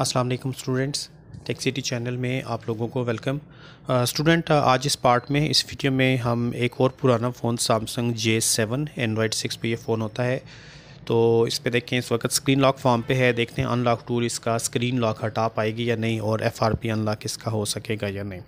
अस्सलाम वालेकुम students tech city channel में आप लोगों को वेलकम स्टूडेंट आज इस पार्ट में इस वीडियो में हम एक और पुराना phone Samsung J seven Android six पे ये फ़ोन होता है तो इस पे देखें इस वक्त स्क्रीन लॉक फॉर्म पे है देखते हैं अनलॉक टूल इसका स्क्रीन लॉक हटा पाएगी या नहीं और एफ आर पी अनलॉक इसका हो सकेगा या नहीं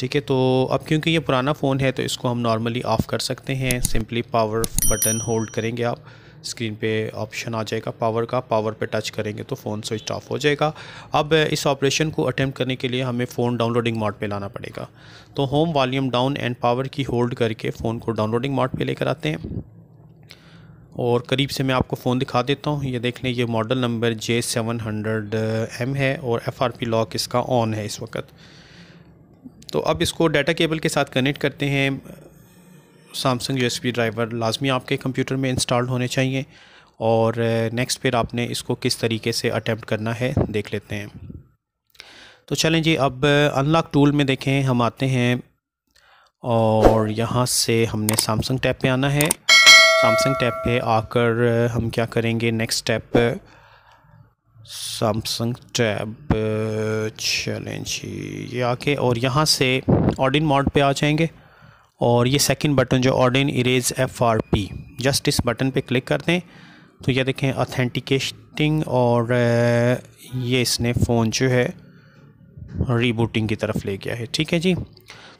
ठीक है तो अब क्योंकि ये पुराना फ़ोन है तो इसको हम नॉर्मली ऑफ़ कर सकते हैं सिंपली पावर बटन होल्ड करेंगे आप स्क्रीन पे ऑप्शन आ जाएगा पावर का पावर पे टच करेंगे तो फ़ोन स्विच ऑफ हो जाएगा अब इस ऑपरेशन को अटैम्प्ट करने के लिए हमें फ़ोन डाउनलोडिंग मोड पे लाना पड़ेगा तो home volume down and power key hold करके फ़ोन को डाउनलोडिंग मोड पे लेकर आते हैं और करीब से मैं आपको फ़ोन दिखा देता हूँ ये देख लें ये model number J seven hundred M है और एफ़ आर पी लॉक इसका ऑन है इस वक्त तो अब इसको डाटा केबल के साथ कनेक्ट करते हैं सैमसंग यूएसबी ड्राइवर लाजमी आपके कंप्यूटर में इंस्टॉल्ड होने चाहिए और नेक्स्ट फिर आपने इसको किस तरीके से अटैम्प्ट करना है देख लेते हैं तो चलें जी अब अनलॉक टूल में देखें हम आते हैं और यहाँ से हमने सैमसंग टैप पे आना है सैमसंग टैप पे आकर हम क्या करेंगे नेक्स्ट टैप सैमसंग टैब चलें जी ये आके और यहाँ से ऑडिन मॉड पे आ जाएंगे और ये सेकंड बटन जो ऑर्डन erase F R P just इस बटन पे क्लिक कर दें तो ये देखें ऑथेंटिकेटिंग और ये इसने फ़ोन जो है रीबूटिंग की तरफ ले गया है ठीक है जी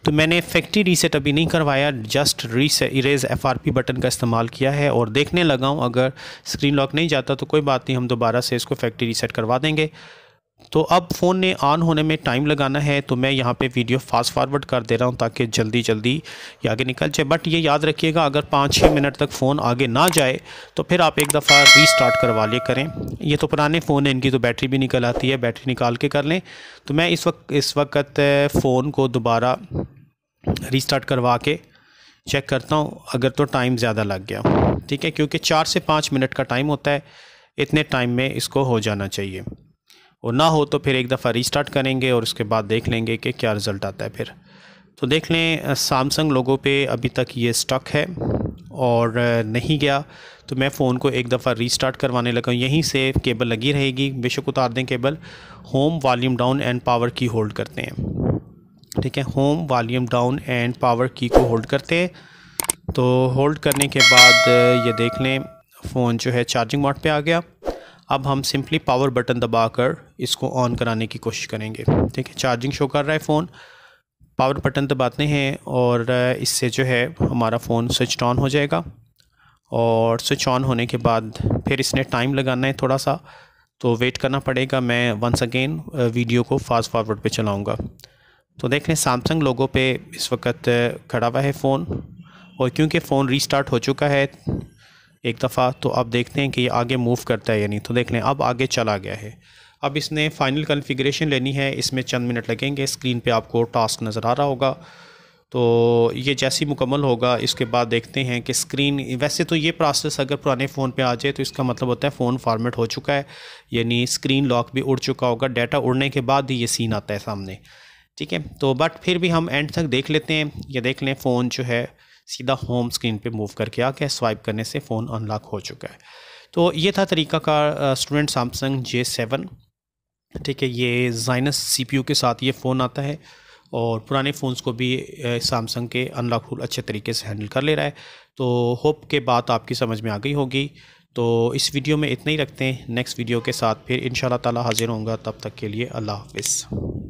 तो मैंने फैक्ट्री रीसेट अभी नहीं करवाया जस्ट से erase F R P button का इस्तेमाल किया है और देखने लगा हूँ अगर स्क्रीन लॉक नहीं जाता तो कोई बात नहीं हम दोबारा से इसको फैक्ट्री रीसेट करवा देंगे तो अब फ़ोन ने ऑन होने में टाइम लगाना है तो मैं यहाँ पे वीडियो फास्ट फारवर्ड कर दे रहा हूँ ताकि जल्दी जल्दी ये आगे निकल जाए बट ये याद रखिएगा अगर पाँच छः मिनट तक फ़ोन आगे ना जाए तो फिर आप एक दफ़ा रीस्टार्ट करवा लिए करें ये तो पुराने फ़ोन हैं इनकी तो बैटरी भी निकल आती है बैटरी निकाल के कर लें तो मैं इस वक्त इस वक्त फ़ोन को दोबारा रीस्टार्ट करवा के चेक करता हूँ अगर तो टाइम ज़्यादा लग गया ठीक है क्योंकि चार से पाँच मिनट का टाइम होता है इतने टाइम में इसको हो जाना चाहिए और ना हो तो फिर एक दफ़ा रीस्टार्ट करेंगे और उसके बाद देख लेंगे कि क्या रिज़ल्ट आता है फिर तो देख लें सैमसंग लोगों पे अभी तक ये स्टक है और नहीं गया तो मैं फ़ोन को एक दफ़ा रीस्टार्ट करवाने लगा यहीं से केबल लगी रहेगी बेशक उतार दें cable home volume down and power key hold करते हैं ठीक है home volume down and power key को होल्ड करते हैं तो होल्ड करने के बाद ये देख लें फ़ोन जो है चार्जिंग मोड पे आ गया अब हम सिंपली पावर बटन दबाकर इसको ऑन कराने की कोशिश करेंगे ठीक है चार्जिंग शो कर रहा है फ़ोन पावर बटन दबाते हैं और इससे जो है हमारा फ़ोन स्विच ऑन हो जाएगा और स्विच ऑन होने के बाद फिर इसने टाइम लगाना है थोड़ा सा तो वेट करना पड़ेगा मैं वंस अगेन वीडियो को फास्ट फॉरवर्ड पे चलाऊंगा तो देख लें सैमसंग लोगों पे इस वक्त खड़ा हुआ है फ़ोन और क्योंकि फ़ोन रीस्टार्ट हो चुका है एक दफ़ा तो अब देखते हैं कि ये आगे मूव करता है यानी तो देख लें अब आगे चला गया है अब इसने फाइनल कन्फिग्रेशन लेनी है इसमें चंद मिनट लगेंगे स्क्रीन पे आपको टास्क नज़र आ रहा होगा तो ये जैसी मुकम्मल होगा इसके बाद देखते हैं कि स्क्रीन वैसे तो ये प्रोसेस अगर पुराने फ़ोन पे आ जाए तो इसका मतलब होता है फ़ोन फॉर्मेट हो चुका है यानी स्क्रीन लॉक भी उड़ चुका होगा डाटा उड़ने के बाद ही ये सीन आता है सामने ठीक है तो बट फिर भी हम एंड तक देख लेते हैं ये देख लें फ़ोन जो है सीधा होम स्क्रीन पे मूव करके आके स्वाइप करने से फ़ोन अनलॉक हो चुका है तो ये था तरीका का स्टूडेंट सैमसंग जे सेवन ठीक है ये जाइनस सी के साथ ये फ़ोन आता है और पुराने फ़ोन्स को भी सैमसंग के अनलॉक रूल अच्छे तरीके से हैंडल कर ले रहा है तो होप के बात आपकी समझ में आ गई होगी तो इस वीडियो में इतना ही रखते हैं नेक्स्ट वीडियो के साथ फिर इन ताला हाज़िर होंगे तब तक के लिए अल्लाह हाफिज़